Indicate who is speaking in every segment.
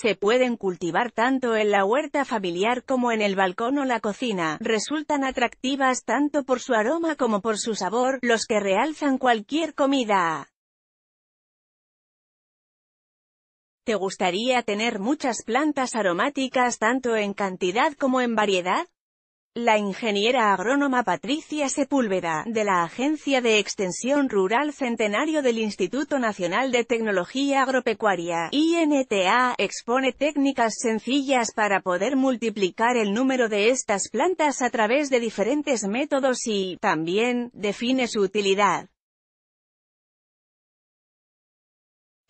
Speaker 1: se pueden cultivar tanto en la huerta familiar como en el balcón o la cocina. Resultan atractivas tanto por su aroma como por su sabor, los que realzan cualquier comida. ¿Te gustaría tener muchas plantas aromáticas tanto en cantidad como en variedad? La ingeniera agrónoma Patricia Sepúlveda, de la Agencia de Extensión Rural Centenario del Instituto Nacional de Tecnología Agropecuaria, INTA, expone técnicas sencillas para poder multiplicar el número de estas plantas a través de diferentes métodos y, también, define su utilidad.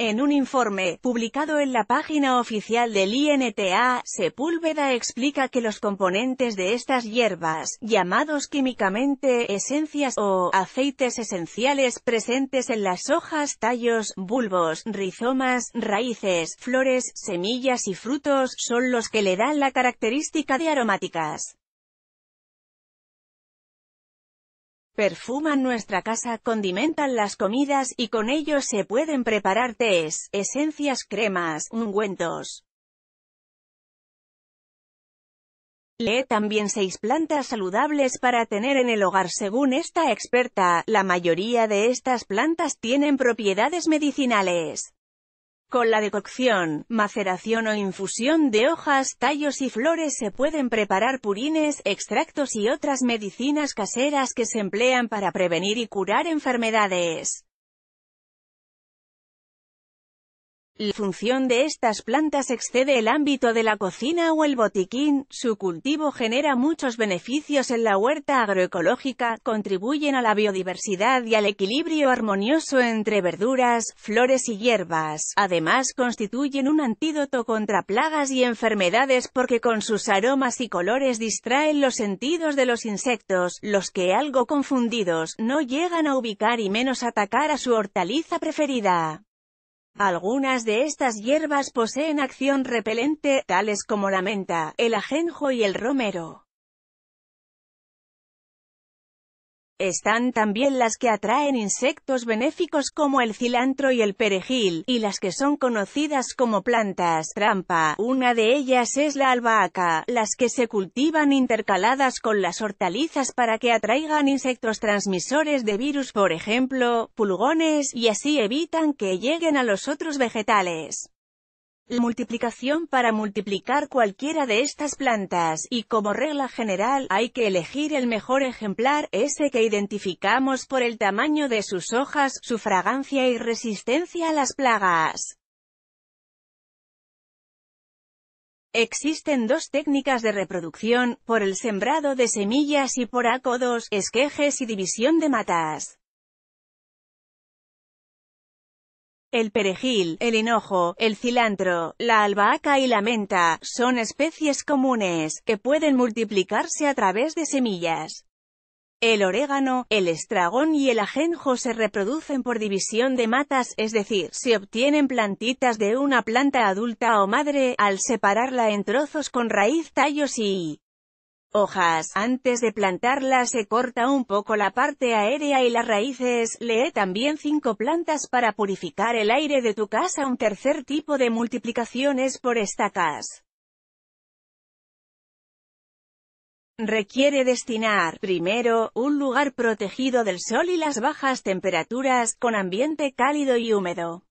Speaker 1: En un informe, publicado en la página oficial del INTA, Sepúlveda explica que los componentes de estas hierbas, llamados químicamente esencias o aceites esenciales presentes en las hojas, tallos, bulbos, rizomas, raíces, flores, semillas y frutos, son los que le dan la característica de aromáticas. Perfuman nuestra casa, condimentan las comidas, y con ellos se pueden preparar tés, esencias, cremas, ungüentos. Lee también seis plantas saludables para tener en el hogar según esta experta, la mayoría de estas plantas tienen propiedades medicinales. Con la decocción, maceración o infusión de hojas, tallos y flores se pueden preparar purines, extractos y otras medicinas caseras que se emplean para prevenir y curar enfermedades. La función de estas plantas excede el ámbito de la cocina o el botiquín, su cultivo genera muchos beneficios en la huerta agroecológica, contribuyen a la biodiversidad y al equilibrio armonioso entre verduras, flores y hierbas, además constituyen un antídoto contra plagas y enfermedades porque con sus aromas y colores distraen los sentidos de los insectos, los que algo confundidos, no llegan a ubicar y menos atacar a su hortaliza preferida. Algunas de estas hierbas poseen acción repelente, tales como la menta, el ajenjo y el romero. Están también las que atraen insectos benéficos como el cilantro y el perejil, y las que son conocidas como plantas trampa. Una de ellas es la albahaca, las que se cultivan intercaladas con las hortalizas para que atraigan insectos transmisores de virus, por ejemplo, pulgones, y así evitan que lleguen a los otros vegetales multiplicación para multiplicar cualquiera de estas plantas, y como regla general, hay que elegir el mejor ejemplar, ese que identificamos por el tamaño de sus hojas, su fragancia y resistencia a las plagas. Existen dos técnicas de reproducción, por el sembrado de semillas y por acodos, esquejes y división de matas. El perejil, el hinojo, el cilantro, la albahaca y la menta, son especies comunes, que pueden multiplicarse a través de semillas. El orégano, el estragón y el ajenjo se reproducen por división de matas, es decir, se obtienen plantitas de una planta adulta o madre, al separarla en trozos con raíz, tallos y hojas. Antes de plantarlas se corta un poco la parte aérea y las raíces. Lee también cinco plantas para purificar el aire de tu casa. Un tercer tipo de multiplicación es por estacas. Requiere destinar, primero, un lugar protegido del sol y las bajas temperaturas, con ambiente cálido y húmedo.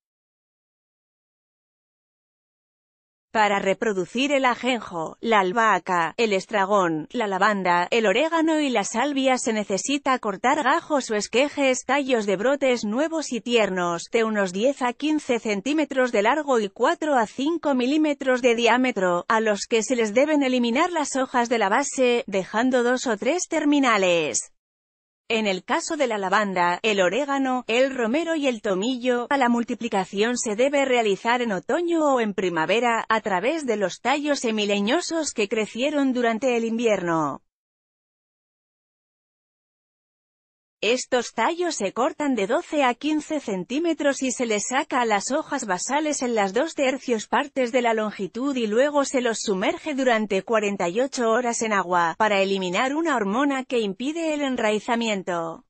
Speaker 1: para reproducir el ajenjo, la albahaca, el estragón, la lavanda, el orégano y la salvia se necesita cortar gajos o esquejes, tallos de brotes nuevos y tiernos, de unos 10 a 15 centímetros de largo y 4 a 5 milímetros de diámetro, a los que se les deben eliminar las hojas de la base, dejando dos o tres terminales. En el caso de la lavanda, el orégano, el romero y el tomillo, la multiplicación se debe realizar en otoño o en primavera, a través de los tallos semileñosos que crecieron durante el invierno. Estos tallos se cortan de 12 a 15 centímetros y se les saca a las hojas basales en las dos tercios partes de la longitud y luego se los sumerge durante 48 horas en agua, para eliminar una hormona que impide el enraizamiento.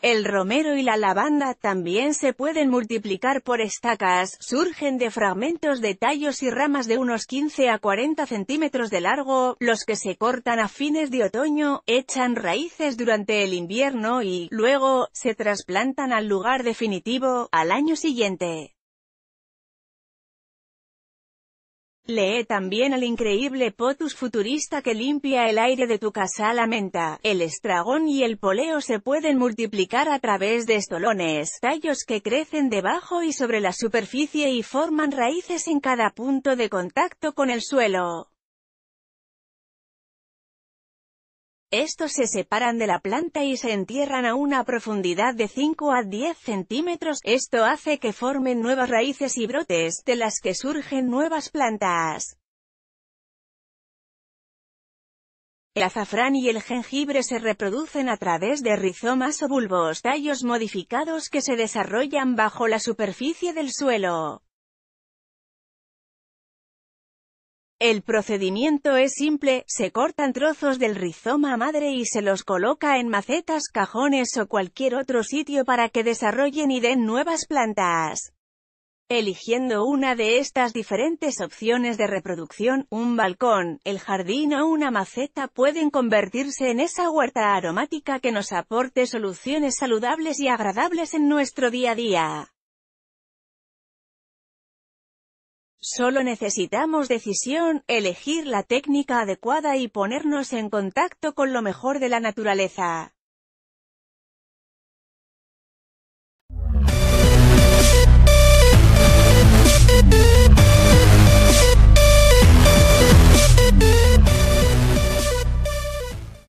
Speaker 1: El romero y la lavanda también se pueden multiplicar por estacas, surgen de fragmentos de tallos y ramas de unos 15 a 40 centímetros de largo, los que se cortan a fines de otoño, echan raíces durante el invierno y, luego, se trasplantan al lugar definitivo, al año siguiente. Lee también el increíble potus futurista que limpia el aire de tu casa. a La menta, el estragón y el poleo se pueden multiplicar a través de estolones, tallos que crecen debajo y sobre la superficie y forman raíces en cada punto de contacto con el suelo. Estos se separan de la planta y se entierran a una profundidad de 5 a 10 centímetros, esto hace que formen nuevas raíces y brotes, de las que surgen nuevas plantas. El azafrán y el jengibre se reproducen a través de rizomas o bulbos, tallos modificados que se desarrollan bajo la superficie del suelo. El procedimiento es simple, se cortan trozos del rizoma madre y se los coloca en macetas, cajones o cualquier otro sitio para que desarrollen y den nuevas plantas. Eligiendo una de estas diferentes opciones de reproducción, un balcón, el jardín o una maceta pueden convertirse en esa huerta aromática que nos aporte soluciones saludables y agradables en nuestro día a día. Solo necesitamos decisión, elegir la técnica adecuada y ponernos en contacto con lo mejor de la naturaleza.